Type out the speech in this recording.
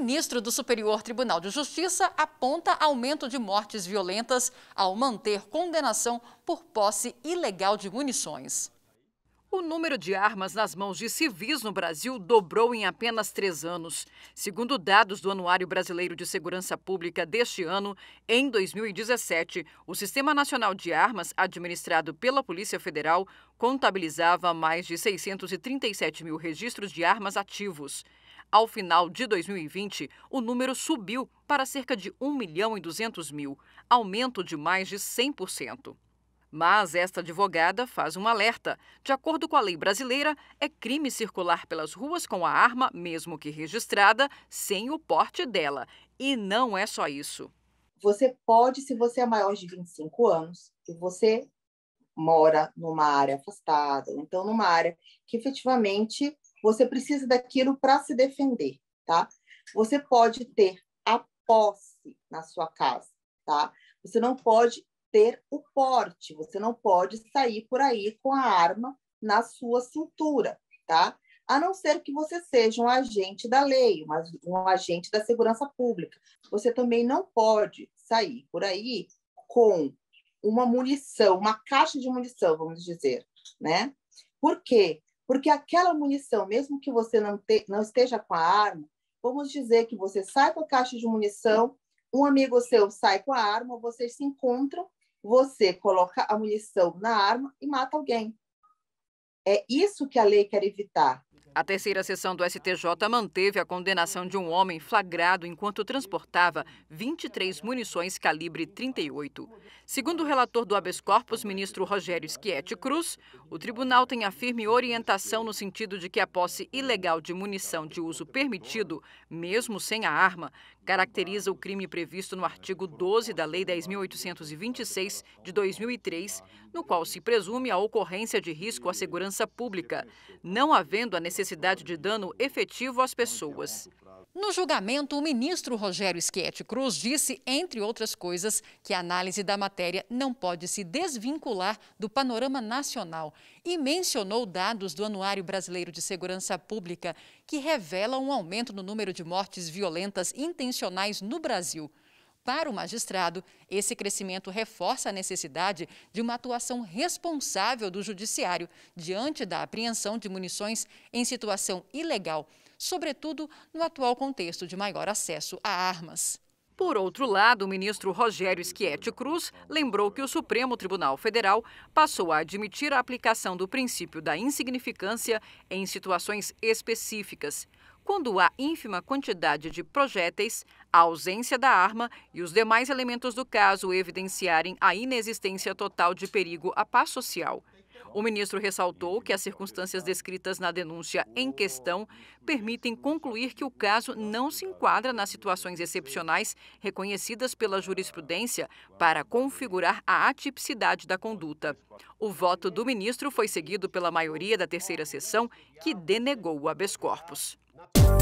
ministro do Superior Tribunal de Justiça aponta aumento de mortes violentas ao manter condenação por posse ilegal de munições. O número de armas nas mãos de civis no Brasil dobrou em apenas três anos. Segundo dados do Anuário Brasileiro de Segurança Pública deste ano, em 2017, o Sistema Nacional de Armas, administrado pela Polícia Federal, contabilizava mais de 637 mil registros de armas ativos. Ao final de 2020, o número subiu para cerca de 1 milhão e 200 mil, aumento de mais de 100%. Mas esta advogada faz um alerta. De acordo com a lei brasileira, é crime circular pelas ruas com a arma, mesmo que registrada, sem o porte dela. E não é só isso. Você pode, se você é maior de 25 anos e você mora numa área afastada, então numa área que efetivamente você precisa daquilo para se defender, tá? Você pode ter a posse na sua casa, tá? Você não pode ter o porte, você não pode sair por aí com a arma na sua cintura, tá? A não ser que você seja um agente da lei, um agente da segurança pública. Você também não pode sair por aí com uma munição, uma caixa de munição, vamos dizer, né? Por quê? Porque aquela munição, mesmo que você não, te, não esteja com a arma, vamos dizer que você sai com a caixa de munição, um amigo seu sai com a arma, vocês se encontram, você coloca a munição na arma e mata alguém. É isso que a lei quer evitar. A terceira sessão do STJ manteve a condenação de um homem flagrado enquanto transportava 23 munições calibre 38. Segundo o relator do habeas corpus, ministro Rogério Schietti Cruz, o tribunal tem a firme orientação no sentido de que a posse ilegal de munição de uso permitido, mesmo sem a arma, caracteriza o crime previsto no artigo 12 da Lei 10.826 de 2003, no qual se presume a ocorrência de risco à segurança segurança pública, não havendo a necessidade de dano efetivo às pessoas. No julgamento, o ministro Rogério Schietti Cruz disse, entre outras coisas, que a análise da matéria não pode se desvincular do panorama nacional e mencionou dados do Anuário Brasileiro de Segurança Pública, que revelam um aumento no número de mortes violentas intencionais no Brasil. Para o magistrado, esse crescimento reforça a necessidade de uma atuação responsável do judiciário diante da apreensão de munições em situação ilegal, sobretudo no atual contexto de maior acesso a armas. Por outro lado, o ministro Rogério Schietti Cruz lembrou que o Supremo Tribunal Federal passou a admitir a aplicação do princípio da insignificância em situações específicas quando há ínfima quantidade de projéteis, a ausência da arma e os demais elementos do caso evidenciarem a inexistência total de perigo à paz social. O ministro ressaltou que as circunstâncias descritas na denúncia em questão permitem concluir que o caso não se enquadra nas situações excepcionais reconhecidas pela jurisprudência para configurar a atipicidade da conduta. O voto do ministro foi seguido pela maioria da terceira sessão, que denegou o habeas corpus. out.